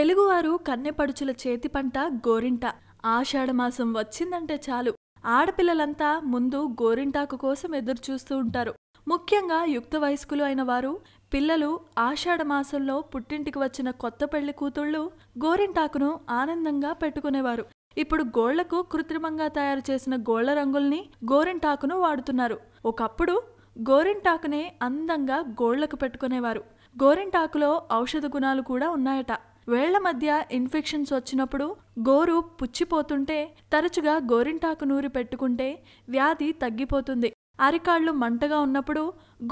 తెలుగువారు కన్నెపడుచుల చేతి పంట గోరింట ఆషాఢమాసం వచ్చిందంటే చాలు ఆడపిల్లలంతా ముందు గోరింటాకు కోసం ఎదురుచూస్తూ ఉంటారు ముఖ్యంగా యుక్త వయస్కులు అయిన వారు పిల్లలు ఆషాఢమాసంలో పుట్టింటికి వచ్చిన కొత్త పెళ్లి కూతుళ్ళు గోరింటాకును ఆనందంగా పెట్టుకునేవారు ఇప్పుడు గోళ్లకు కృత్రిమంగా తయారు చేసిన గోళ్ల రంగుల్ని గోరింటాకును వాడుతున్నారు ఒకప్పుడు గోరింటాకునే అందంగా గోళ్లకు పెట్టుకునేవారు గోరింటాకులో ఔషధ గుణాలు కూడా ఉన్నాయట వేళ్ల మధ్య ఇన్ఫెక్షన్స్ వచ్చినప్పుడు గోరు పుచ్చిపోతుంటే తరచుగా గోరింటాకు నూరి పెట్టుకుంటే వ్యాధి తగ్గిపోతుంది అరికాళ్ళు మంటగా ఉన్నప్పుడు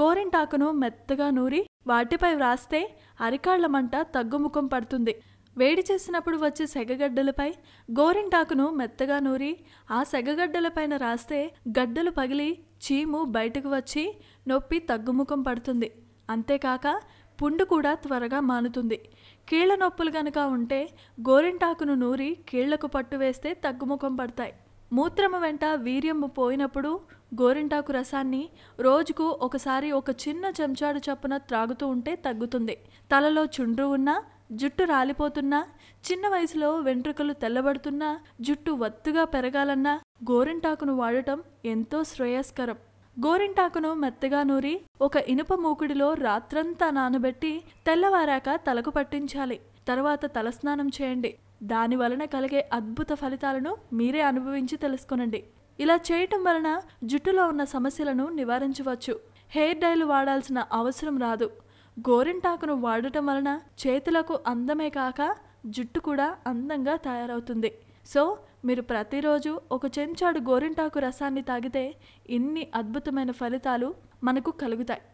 గోరింటాకును మెత్తగా నూరి వాటిపై వ్రాస్తే అరికాళ్ల మంట తగ్గుముఖం పడుతుంది వేడి చేసినప్పుడు వచ్చే సెగగడ్డలపై గోరింటాకును మెత్తగా నూరి ఆ సెగగడ్డలపైన రాస్తే గడ్డలు పగిలి చీము బయటకు వచ్చి నొప్పి తగ్గుముఖం పడుతుంది అంతేకాక పుండు కూడా త్వరగా మానుతుంది కీళ్ల నొప్పులు గనక ఉంటే గోరింటాకును నూరి కీళ్లకు పట్టు వేస్తే తగ్గుముఖం పడతాయి మూత్రము వెంట వీర్యము పోయినప్పుడు గోరింటాకు రసాన్ని రోజుకు ఒకసారి ఒక చిన్న చెంచాడు చప్పున త్రాగుతూ ఉంటే తగ్గుతుంది తలలో చుండ్రు ఉన్నా జుట్టు రాలిపోతున్నా చిన్న వయసులో వెంట్రుకలు తెల్లబడుతున్నా జుట్టు వత్తుగా పెరగాలన్నా గోరింటాకును వాడటం ఎంతో శ్రేయస్కరం గోరింటాకును మెత్తగా నూరి ఒక ఇనుప మూకుడిలో రాత్రంతా నానబెట్టి తెల్లవారాక తలకు పట్టించాలి తర్వాత తలస్నానం చేయండి దాని వలన కలిగే అద్భుత ఫలితాలను మీరే అనుభవించి తెలుసుకునండి ఇలా చేయటం వలన జుట్టులో ఉన్న సమస్యలను నివారించవచ్చు హెయిర్ డైలు వాడాల్సిన అవసరం రాదు గోరింటాకును వాడటం వలన చేతులకు అందమే కాక జుట్టు కూడా అందంగా తయారవుతుంది సో మీరు ప్రతిరోజు ఒక చెంచాడు గోరింటాకు రసాన్ని తాగితే ఇన్ని అద్భుతమైన ఫలితాలు మనకు కలుగుతాయి